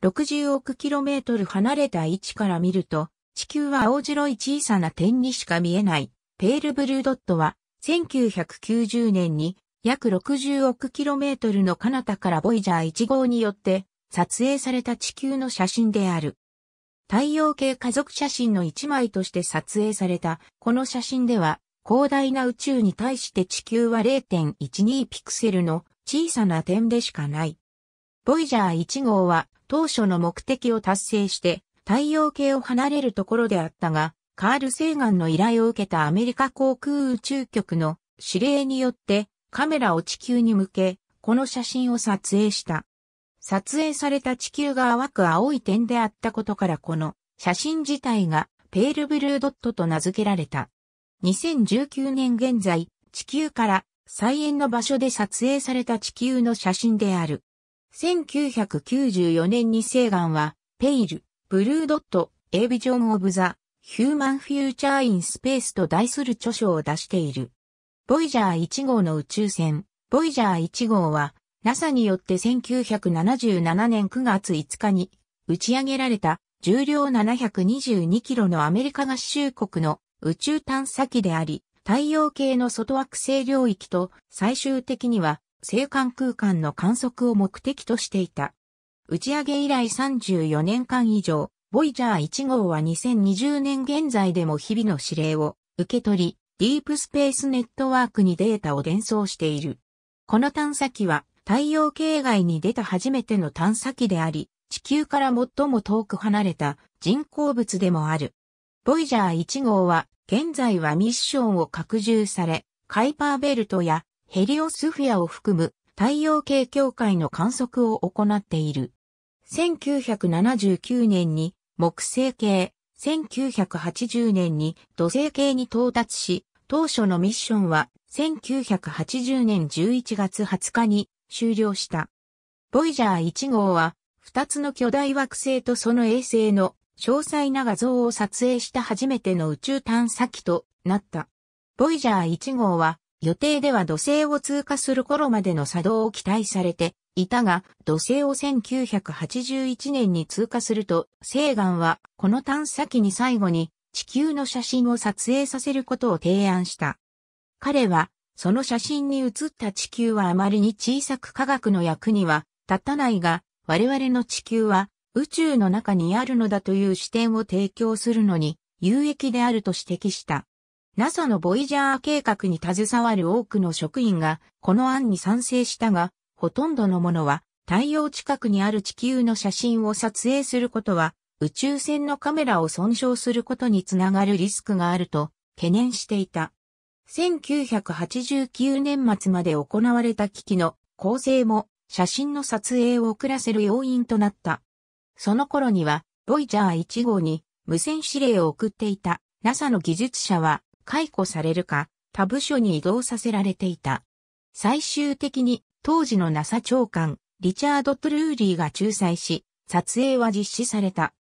60億キロメートル離れた位置から見ると、地球は青白い小さな点にしか見えない、ペールブルードットは、1990年に約60億キロメートルの彼方からボイジャー1号によって撮影された地球の写真である。太陽系家族写真の一枚として撮影されたこの写真では広大な宇宙に対して地球は0.12ピクセルの小さな点でしかない。ボイジャー1号は当初の目的を達成して太陽系を離れるところであったが、カール・セーガンの依頼を受けたアメリカ航空宇宙局の指令によってカメラを地球に向け、この写真を撮影した。撮影された地球が淡く青い点であったことからこの写真自体がペールブルードットと名付けられた。2019年現在、地球から再演の場所で撮影された地球の写真である。1994年にセーガンは、ペイル、ブルードット、エイビジョン・オブ・ザ・ヒューマン・フューチャー・イン・スペース。と題する著書を出している。ボイジャー1号の宇宙船、ボイジャー1号は、NASA によって1977年9月5日に打ち上げられた重量722キロのアメリカ合衆国の宇宙探査機であり、太陽系の外惑星領域と最終的には星間空間の観測を目的としていた。打ち上げ以来34年間以上、ボイジャー1号は2020年現在でも日々の指令を受け取り、ディープスペースネットワークにデータを伝送している。この探査機は太陽系外に出た初めての探査機であり、地球から最も遠く離れた人工物でもある。ボイジャー1号は現在はミッションを拡充され、カイパーベルトやヘリオスフィアを含む太陽系境界の観測を行っている。1979年に木星系、1980年に土星系に到達し、当初のミッションは1980年11月20日に終了した。ボイジャー1号は2つの巨大惑星とその衛星の詳細な画像を撮影した初めての宇宙探査機となった。ボイジャー1号は予定では土星を通過する頃までの作動を期待されていたが、土星を1981年に通過すると、西岸はこの探査機に最後に地球の写真を撮影させることを提案した。彼は、その写真に写った地球はあまりに小さく科学の役には立たないが、我々の地球は宇宙の中にあるのだという視点を提供するのに有益であると指摘した。NASA のボイジャー計画に携わる多くの職員がこの案に賛成したが、ほとんどのものは太陽近くにある地球の写真を撮影することは宇宙船のカメラを損傷することにつながるリスクがあると懸念していた。1989年末まで行われた機器の構成も写真の撮影を遅らせる要因となった。その頃には、ボイジャー1号に無線指令を送っていた NASA の技術者は解雇されるか、他部署に移動させられていた。最終的に当時の NASA 長官、リチャード・トゥルーリーが仲裁し、撮影は実施された。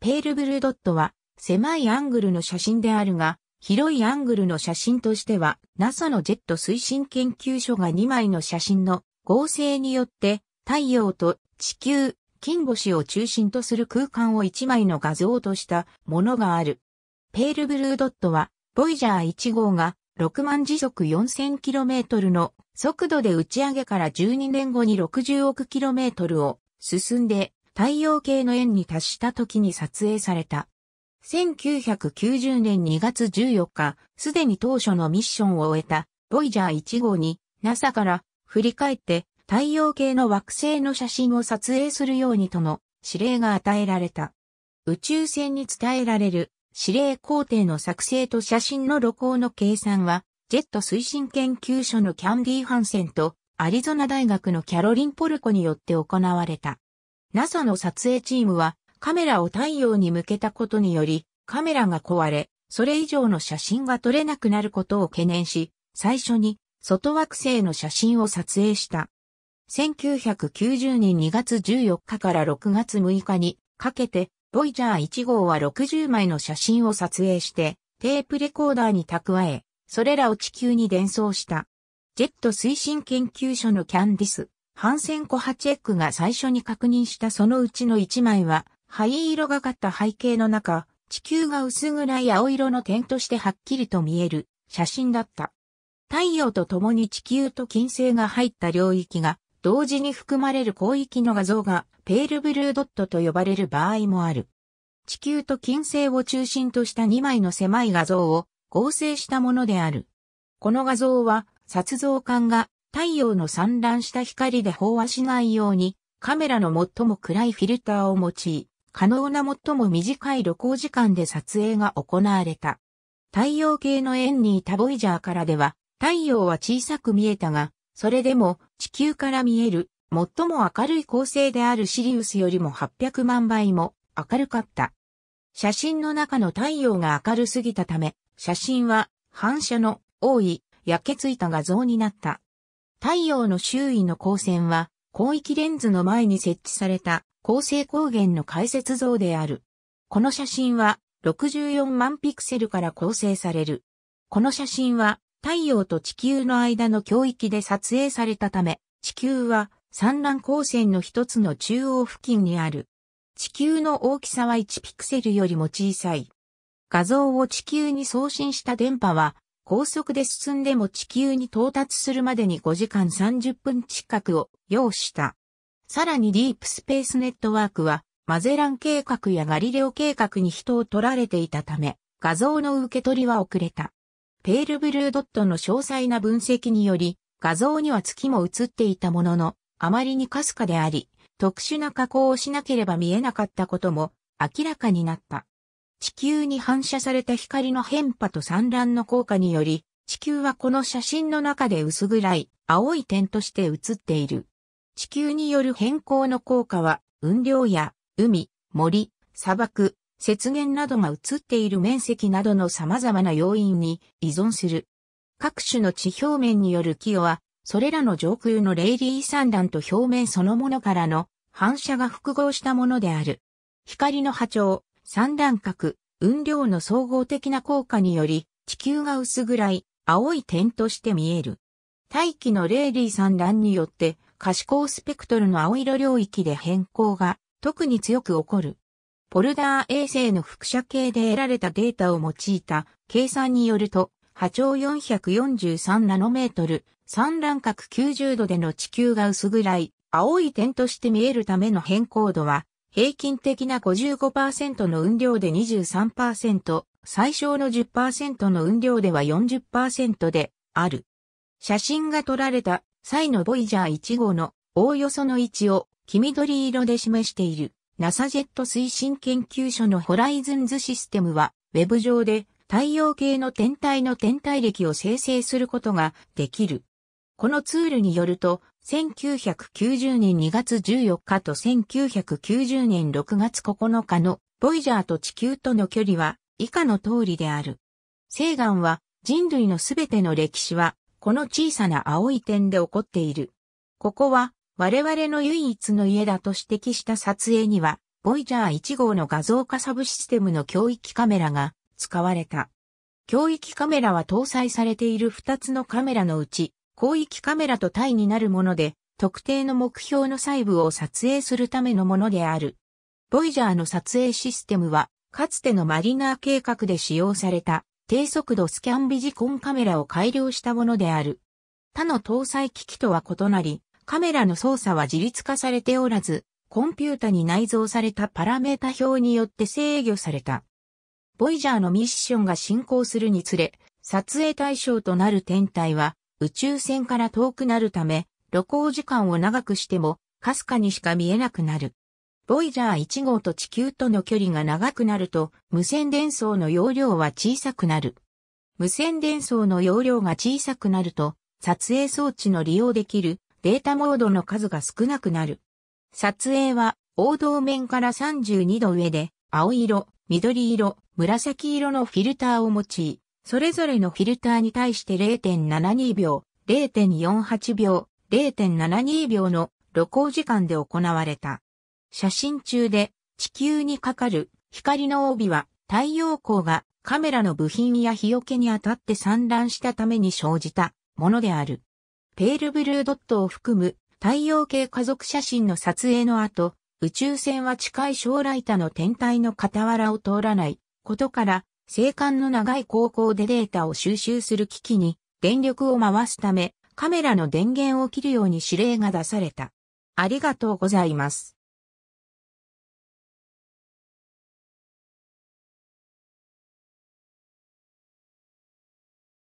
ペールブルードットは狭いアングルの写真であるが、広いアングルの写真としては NASA のジェット推進研究所が2枚の写真の合成によって太陽と地球、金星を中心とする空間を1枚の画像としたものがある。ペールブルードットはボイジャー1号が6万時速 4000km の速度で打ち上げから12年後に60億 km を進んで太陽系の円に達した時に撮影された。1990年2月14日、すでに当初のミッションを終えたボイジャー1号に NASA から振り返って太陽系の惑星の写真を撮影するようにとの指令が与えられた。宇宙船に伝えられる指令工程の作成と写真の露光の計算は、ジェット推進研究所のキャンディ・ー・ハンセンと、アリゾナ大学のキャロリン・ポルコによって行われた。NASA の撮影チームは、カメラを太陽に向けたことにより、カメラが壊れ、それ以上の写真が撮れなくなることを懸念し、最初に外惑星の写真を撮影した。1990年2月14日から6月6日にかけてボイジャー1号は60枚の写真を撮影して、テープレコーダーに蓄え、それらを地球に伝送した。ジェット推進研究所のキャンディス、ハンセン・コハチェックが最初に確認したそのうちの1枚は、灰色がかった背景の中、地球が薄暗い青色の点としてはっきりと見える写真だった。太陽と共に地球と金星が入った領域が同時に含まれる広域の画像がペールブルードットと呼ばれる場合もある。地球と金星を中心とした2枚の狭い画像を合成したものである。この画像は、撮像管が太陽の散乱した光で飽和しないように、カメラの最も暗いフィルターを用い、可能な最も短い旅行時間で撮影が行われた。太陽系の円にいたタボイジャーからでは、太陽は小さく見えたが、それでも地球から見える最も明るい恒星であるシリウスよりも800万倍も明るかった。写真の中の太陽が明るすぎたため、写真は反射の多い焼けついた画像になった。太陽の周囲の光線は広域レンズの前に設置された恒星光源の解説像である。この写真は64万ピクセルから構成される。この写真は太陽と地球の間の境域で撮影されたため、地球は産卵光線の一つの中央付近にある。地球の大きさは1ピクセルよりも小さい。画像を地球に送信した電波は、高速で進んでも地球に到達するまでに5時間30分近くを要した。さらにディープスペースネットワークは、マゼラン計画やガリレオ計画に人を取られていたため、画像の受け取りは遅れた。ペールブルードットの詳細な分析により、画像には月も映っていたものの、あまりにかすかであり、特殊な加工をしなければ見えなかったことも明らかになった。地球に反射された光の変化と散乱の効果により、地球はこの写真の中で薄暗い青い点として映っている。地球による変更の効果は、雲量や海、森、砂漠、雪原などが映っている面積などの様々な要因に依存する。各種の地表面による寄与は、それらの上空のレイリー散乱と表面そのものからの反射が複合したものである。光の波長、散乱角、雲量の総合的な効果により、地球が薄暗い、青い点として見える。大気のレイリー散乱によって、可視光スペクトルの青色領域で変更が特に強く起こる。ポルダー衛星の複写系で得られたデータを用いた計算によると、波長443ナノメートル、産乱角90度での地球が薄暗い、青い点として見えるための変更度は、平均的な55%の運量で23%、最小の10%の運量では40%である。写真が撮られた際のボイジャー1号のおおよその位置を黄緑色で示している。NASA ジェット推進研究所のホライズンズシステムは、ウェブ上で太陽系の天体の天体歴を生成することができる。このツールによると、1990年2月14日と1990年6月9日のボイジャーと地球との距離は以下の通りである。西岸は人類のすべての歴史はこの小さな青い点で起こっている。ここは我々の唯一の家だと指摘した撮影には、ボイジャー1号の画像化サブシステムの教域カメラが使われた。教域カメラは搭載されている2つのカメラのうち、広域カメラと対になるもので、特定の目標の細部を撮影するためのものである。ボイジャーの撮影システムは、かつてのマリナー計画で使用された低速度スキャンビジコンカメラを改良したものである。他の搭載機器とは異なり、カメラの操作は自律化されておらず、コンピュータに内蔵されたパラメータ表によって制御された。ボイジャーのミッションが進行するにつれ、撮影対象となる天体は宇宙船から遠くなるため、旅行時間を長くしても、かすかにしか見えなくなる。ボイジャー1号と地球との距離が長くなると、無線伝送の容量は小さくなる。無線伝送の容量が小さくなると、撮影装置の利用できるデータモードの数が少なくなる。撮影は、王道面から32度上で、青色、緑色、紫色のフィルターを用い、それぞれのフィルターに対して0.72秒、0.48秒、0.72秒の露光時間で行われた。写真中で地球にかかる光の帯は太陽光がカメラの部品や日よけに当たって散乱したために生じたものである。ペールブルードットを含む太陽系家族写真の撮影の後、宇宙船は近い将来他の天体の傍らを通らないことから、星間の長い高校でデータを収集する機器に電力を回すため、カメラの電源を切るように指令が出された。ありがとうございます。